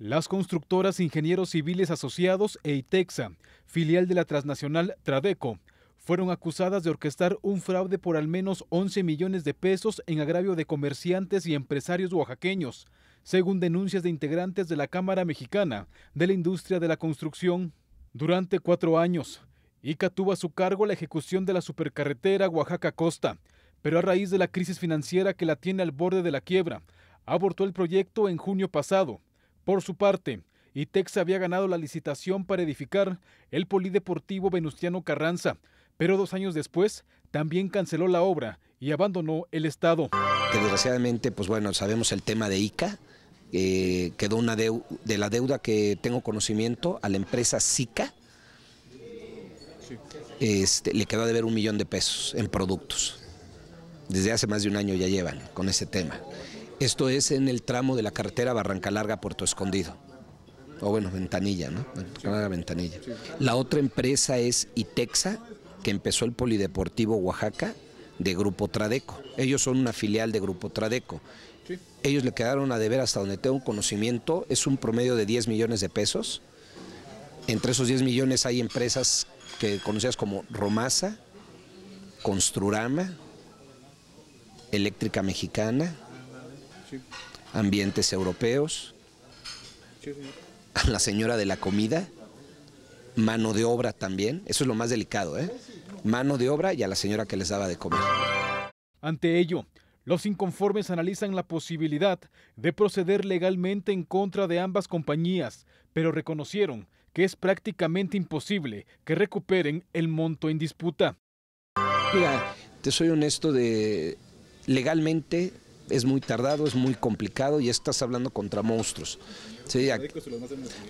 Las constructoras Ingenieros Civiles Asociados e ITEXA, filial de la transnacional Tradeco, fueron acusadas de orquestar un fraude por al menos 11 millones de pesos en agravio de comerciantes y empresarios oaxaqueños, según denuncias de integrantes de la Cámara Mexicana de la Industria de la Construcción. Durante cuatro años, ICA tuvo a su cargo la ejecución de la supercarretera Oaxaca-Costa, pero a raíz de la crisis financiera que la tiene al borde de la quiebra, abortó el proyecto en junio pasado por su parte, ITEX había ganado la licitación para edificar el Polideportivo Venustiano Carranza, pero dos años después también canceló la obra y abandonó el Estado. Que desgraciadamente, pues bueno, sabemos el tema de ICA, eh, quedó una deuda, de la deuda que tengo conocimiento a la empresa SICA, este, le quedó a deber un millón de pesos en productos. Desde hace más de un año ya llevan con ese tema. Esto es en el tramo de la carretera Barranca Larga Puerto Escondido. O bueno, Ventanilla, ¿no? Ventanilla. La otra empresa es Itexa, que empezó el Polideportivo Oaxaca de Grupo Tradeco. Ellos son una filial de Grupo Tradeco. Ellos le quedaron a deber hasta donde tengo un conocimiento, es un promedio de 10 millones de pesos. Entre esos 10 millones hay empresas que conocidas como Romasa, Construrama, Eléctrica Mexicana, Ambientes europeos. a La señora de la comida. Mano de obra también. Eso es lo más delicado, ¿eh? Mano de obra y a la señora que les daba de comer. Ante ello, los inconformes analizan la posibilidad de proceder legalmente en contra de ambas compañías, pero reconocieron que es prácticamente imposible que recuperen el monto en disputa. Mira, te soy honesto de legalmente es muy tardado, es muy complicado y estás hablando contra monstruos.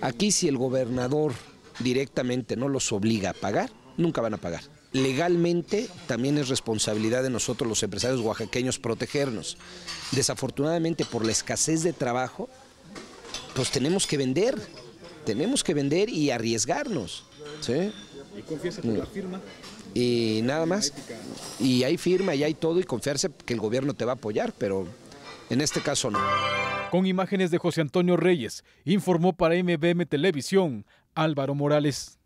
aquí si el gobernador directamente no los obliga a pagar, nunca van a pagar. Legalmente también es responsabilidad de nosotros los empresarios oaxaqueños protegernos. Desafortunadamente por la escasez de trabajo, pues tenemos que vender, tenemos que vender y arriesgarnos. ¿sí? ¿Y la firma? Y nada más. Y hay firma y hay todo y confiarse que el gobierno te va a apoyar, pero en este caso no. Con imágenes de José Antonio Reyes, informó para MBM Televisión Álvaro Morales.